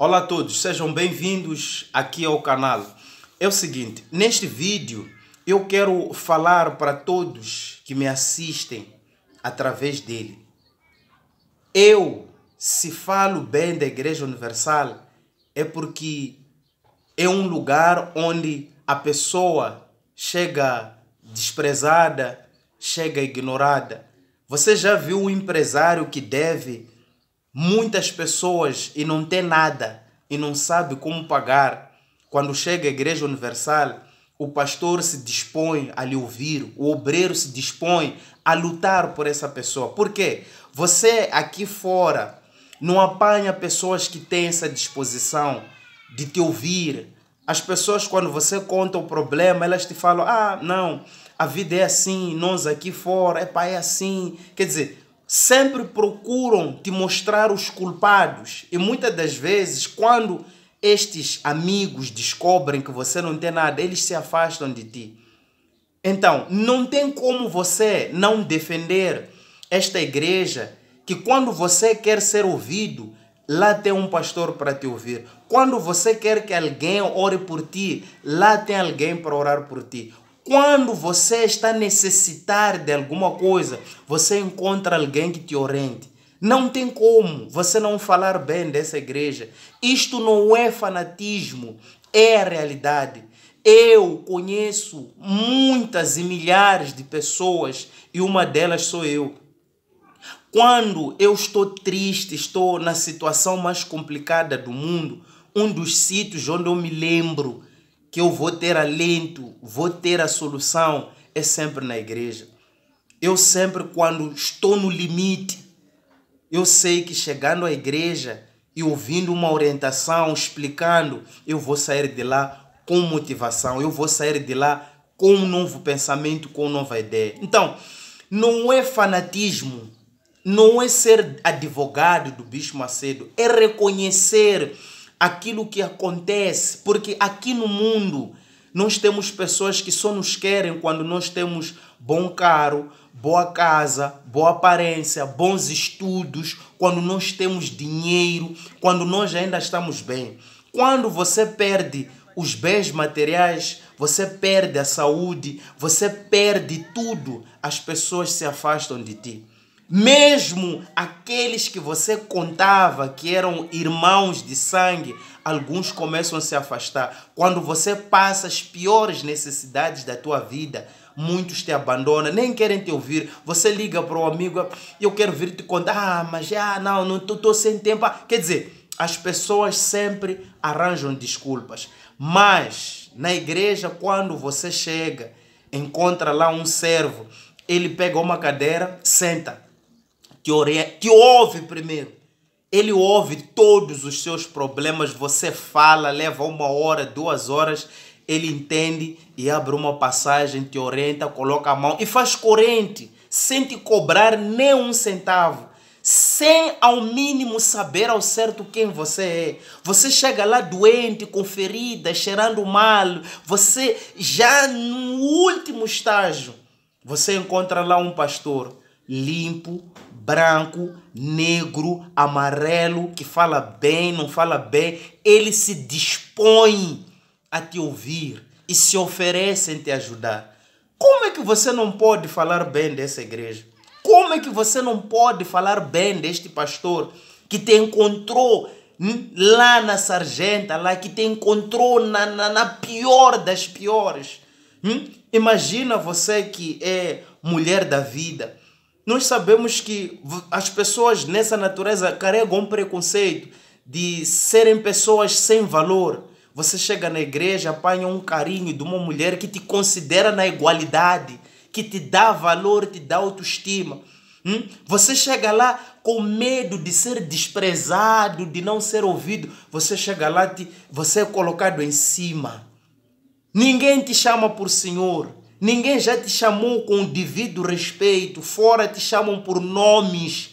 Olá a todos, sejam bem-vindos aqui ao canal. É o seguinte, neste vídeo eu quero falar para todos que me assistem através dele. Eu, se falo bem da Igreja Universal, é porque é um lugar onde a pessoa chega desprezada, chega ignorada. Você já viu um empresário que deve muitas pessoas e não tem nada e não sabe como pagar. Quando chega a Igreja Universal, o pastor se dispõe a lhe ouvir, o obreiro se dispõe a lutar por essa pessoa. Por quê? Você aqui fora não apanha pessoas que têm essa disposição de te ouvir. As pessoas, quando você conta o problema, elas te falam: ah, não, a vida é assim, nós aqui fora, é pai, é assim. Quer dizer, sempre procuram te mostrar os culpados. E muitas das vezes, quando estes amigos descobrem que você não tem nada, eles se afastam de ti. Então, não tem como você não defender esta igreja que quando você quer ser ouvido, lá tem um pastor para te ouvir. Quando você quer que alguém ore por ti, lá tem alguém para orar por ti. Quando você está a necessitar de alguma coisa, você encontra alguém que te oriente. Não tem como você não falar bem dessa igreja. Isto não é fanatismo, é a realidade. Eu conheço muitas e milhares de pessoas e uma delas sou eu. Quando eu estou triste, estou na situação mais complicada do mundo, um dos sítios onde eu me lembro que eu vou ter alento, vou ter a solução, é sempre na igreja. Eu sempre, quando estou no limite, eu sei que chegando à igreja e ouvindo uma orientação, explicando, eu vou sair de lá com motivação, eu vou sair de lá com um novo pensamento, com uma nova ideia. Então, não é fanatismo, não é ser advogado do Bispo Macedo, é reconhecer aquilo que acontece, porque aqui no mundo nós temos pessoas que só nos querem quando nós temos bom carro, boa casa, boa aparência, bons estudos, quando nós temos dinheiro, quando nós ainda estamos bem. Quando você perde os bens materiais, você perde a saúde, você perde tudo, as pessoas se afastam de ti. Mesmo aqueles que você contava que eram irmãos de sangue, alguns começam a se afastar. Quando você passa as piores necessidades da tua vida, muitos te abandonam, nem querem te ouvir. Você liga para o amigo, eu quero vir te contar, ah, mas já não, não estou sem tempo. Ah, quer dizer, as pessoas sempre arranjam desculpas. Mas na igreja, quando você chega, encontra lá um servo, ele pega uma cadeira, senta que, ore, que ouve primeiro. Ele ouve todos os seus problemas. Você fala, leva uma hora, duas horas. Ele entende e abre uma passagem, te orienta, coloca a mão e faz corrente, sem te cobrar nem um centavo sem ao mínimo saber ao certo quem você é. Você chega lá doente, com ferida, cheirando mal, você já no último estágio, você encontra lá um pastor limpo, branco, negro, amarelo, que fala bem, não fala bem, ele se dispõe a te ouvir e se oferece em te ajudar. Como é que você não pode falar bem dessa igreja? Como é que você não pode falar bem deste pastor que te encontrou lá na sargenta, lá que te encontrou na, na, na pior das piores? Hum? Imagina você que é mulher da vida, nós sabemos que as pessoas nessa natureza carregam um preconceito de serem pessoas sem valor. Você chega na igreja, apanha um carinho de uma mulher que te considera na igualdade, que te dá valor, te dá autoestima. Hum? Você chega lá com medo de ser desprezado, de não ser ouvido. Você chega lá, te, você é colocado em cima. Ninguém te chama por Senhor. Ninguém já te chamou com o devido respeito, fora te chamam por nomes,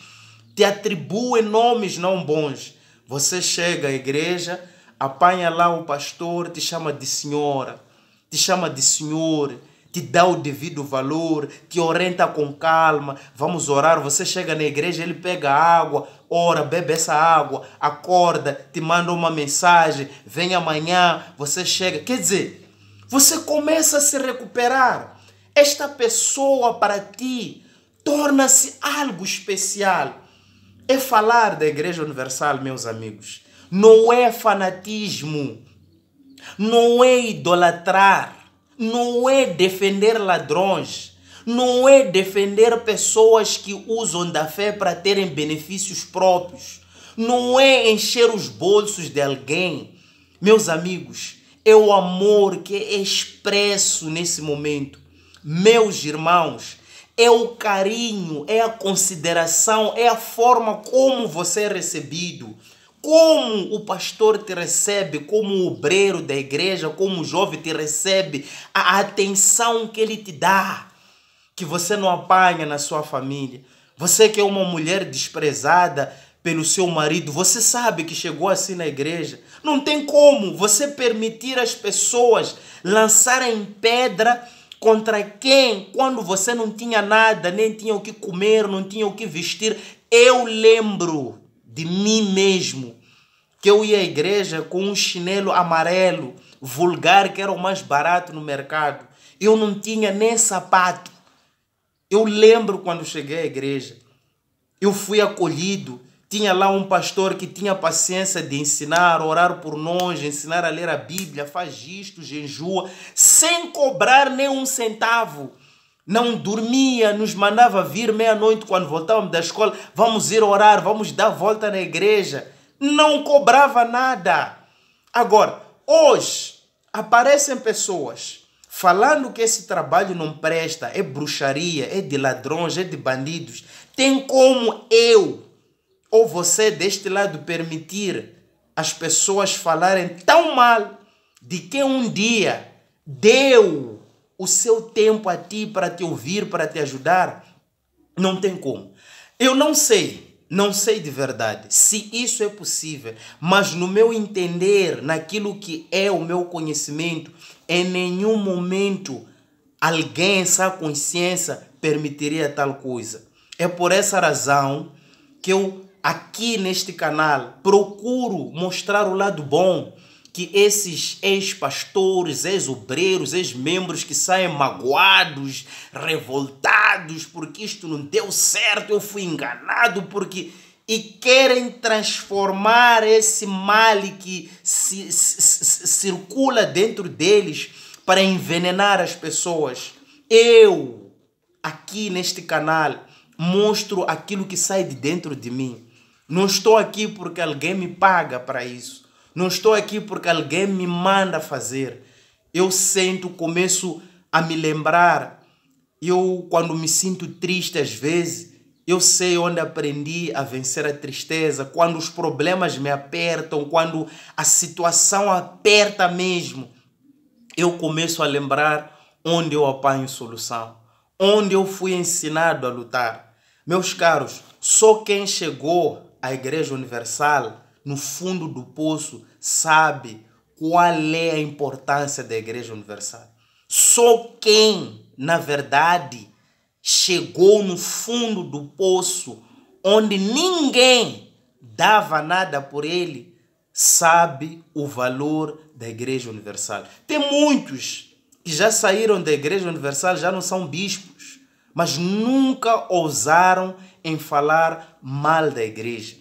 te atribuem nomes não bons. Você chega à igreja, apanha lá o pastor, te chama de senhora, te chama de senhor, te dá o devido valor, te orienta com calma. Vamos orar. Você chega na igreja, ele pega água, ora, bebe essa água, acorda, te manda uma mensagem, vem amanhã. Você chega. Quer dizer, você começa a se recuperar. Esta pessoa para ti torna-se algo especial. É falar da Igreja Universal, meus amigos. Não é fanatismo. Não é idolatrar. Não é defender ladrões não é defender pessoas que usam da fé para terem benefícios próprios, não é encher os bolsos de alguém. Meus amigos, é o amor que é expresso nesse momento. Meus irmãos, é o carinho, é a consideração, é a forma como você é recebido, como o pastor te recebe, como o obreiro da igreja, como o jovem te recebe, a atenção que ele te dá, que você não apanha na sua família. Você que é uma mulher desprezada, pelo seu marido, você sabe que chegou assim na igreja. Não tem como você permitir as pessoas lançarem pedra contra quem, quando você não tinha nada, nem tinha o que comer, não tinha o que vestir. Eu lembro de mim mesmo que eu ia à igreja com um chinelo amarelo, vulgar, que era o mais barato no mercado. Eu não tinha nem sapato. Eu lembro quando cheguei à igreja. Eu fui acolhido tinha lá um pastor que tinha paciência de ensinar, orar por nós, ensinar a ler a Bíblia, faz isto, jejua, sem cobrar nem um centavo. Não dormia, nos mandava vir meia-noite quando voltávamos da escola, vamos ir orar, vamos dar volta na igreja. Não cobrava nada. Agora, hoje, aparecem pessoas falando que esse trabalho não presta, é bruxaria, é de ladrões, é de bandidos. Tem como eu ou você deste lado permitir as pessoas falarem tão mal de quem um dia deu o seu tempo a ti para te ouvir, para te ajudar, não tem como. Eu não sei, não sei de verdade se isso é possível, mas no meu entender, naquilo que é o meu conhecimento, em nenhum momento alguém essa consciência permitiria tal coisa. É por essa razão que eu aqui neste canal procuro mostrar o lado bom que esses ex-pastores, ex-obreiros, ex-membros que saem magoados, revoltados porque isto não deu certo, eu fui enganado porque e querem transformar esse mal que se, se, se, circula dentro deles para envenenar as pessoas. Eu aqui neste canal mostro aquilo que sai de dentro de mim. Não estou aqui porque alguém me paga para isso. Não estou aqui porque alguém me manda fazer. Eu sinto, começo a me lembrar. Eu, quando me sinto triste às vezes, eu sei onde aprendi a vencer a tristeza, quando os problemas me apertam, quando a situação aperta mesmo. Eu começo a lembrar onde eu apanho solução, onde eu fui ensinado a lutar. Meus caros, só quem chegou a Igreja Universal, no fundo do poço, sabe qual é a importância da Igreja Universal. Só quem, na verdade, chegou no fundo do poço, onde ninguém dava nada por ele, sabe o valor da Igreja Universal. Tem muitos que já saíram da Igreja Universal, já não são bispos, mas nunca ousaram em falar mal da Igreja.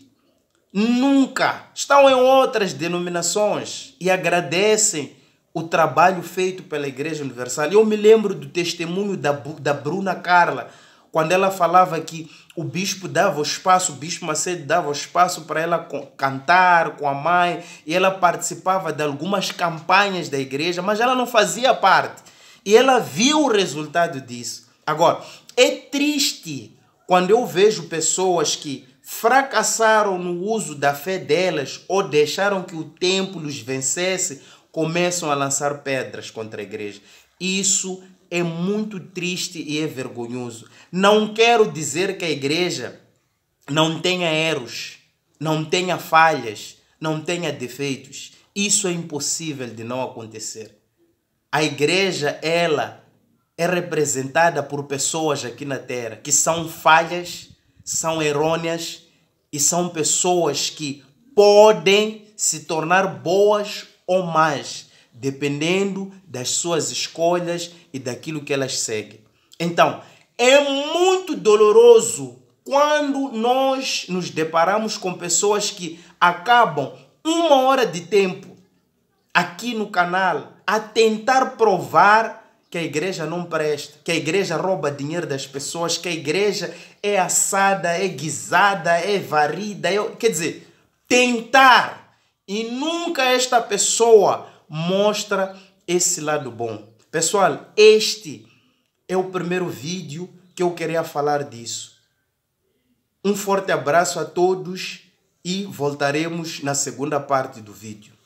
Nunca estão em outras denominações e agradecem o trabalho feito pela Igreja Universal. Eu me lembro do testemunho da, da Bruna Carla, quando ela falava que o bispo dava o espaço, o bispo Macedo dava o espaço para ela cantar com a mãe, e ela participava de algumas campanhas da igreja, mas ela não fazia parte. E ela viu o resultado disso. Agora, é triste quando eu vejo pessoas que fracassaram no uso da fé delas ou deixaram que o tempo os vencesse, começam a lançar pedras contra a igreja. Isso é muito triste e é vergonhoso. Não quero dizer que a igreja não tenha erros, não tenha falhas, não tenha defeitos. Isso é impossível de não acontecer. A igreja, ela é representada por pessoas aqui na terra que são falhas, são errôneas, e são pessoas que podem se tornar boas ou más, dependendo das suas escolhas e daquilo que elas seguem. Então, é muito doloroso quando nós nos deparamos com pessoas que acabam uma hora de tempo aqui no canal a tentar provar que a igreja não presta, que a igreja rouba dinheiro das pessoas, que a igreja é assada, é guisada, é varrida. É... Quer dizer, tentar e nunca esta pessoa mostra esse lado bom. Pessoal, este é o primeiro vídeo que eu queria falar disso. Um forte abraço a todos e voltaremos na segunda parte do vídeo.